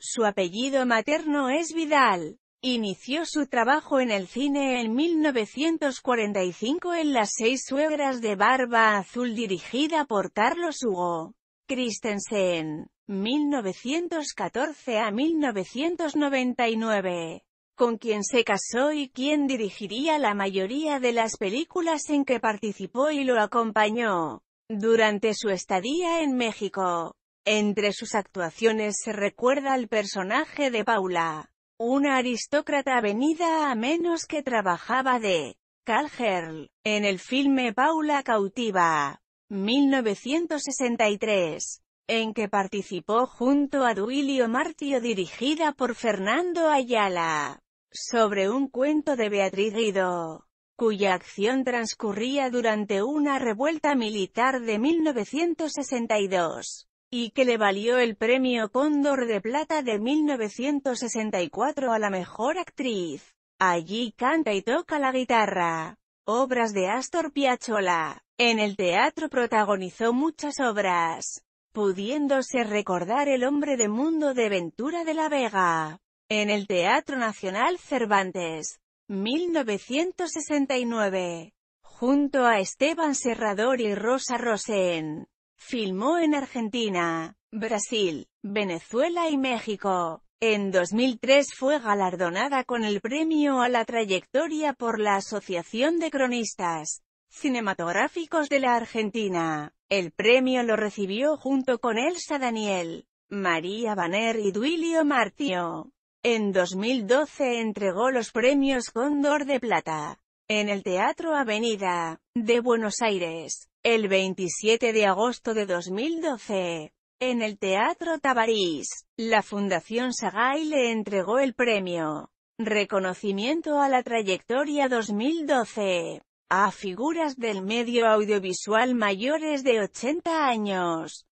Su apellido materno es Vidal. Inició su trabajo en el cine en 1945 en Las seis suegras de barba azul dirigida por Carlos Hugo Christensen, 1914 a 1999, con quien se casó y quien dirigiría la mayoría de las películas en que participó y lo acompañó durante su estadía en México. Entre sus actuaciones se recuerda el personaje de Paula, una aristócrata venida a menos que trabajaba de Calherl, en el filme Paula cautiva, 1963, en que participó junto a Duilio Martio dirigida por Fernando Ayala, sobre un cuento de Beatriz Guido cuya acción transcurría durante una revuelta militar de 1962 y que le valió el premio Cóndor de Plata de 1964 a la mejor actriz. Allí canta y toca la guitarra. Obras de Astor Piazzolla. En el teatro protagonizó muchas obras, pudiéndose recordar El hombre de mundo de Ventura de la Vega. En el Teatro Nacional Cervantes, 1969, junto a Esteban Serrador y Rosa Rosén. Filmó en Argentina, Brasil, Venezuela y México. En 2003 fue galardonada con el premio a la trayectoria por la Asociación de Cronistas Cinematográficos de la Argentina. El premio lo recibió junto con Elsa Daniel, María Baner y Duilio Martio. En 2012 entregó los premios Cóndor de Plata en el Teatro Avenida de Buenos Aires. El 27 de agosto de 2012, en el Teatro Tabarís, la Fundación Sagay le entregó el premio Reconocimiento a la Trayectoria 2012 a figuras del medio audiovisual mayores de 80 años.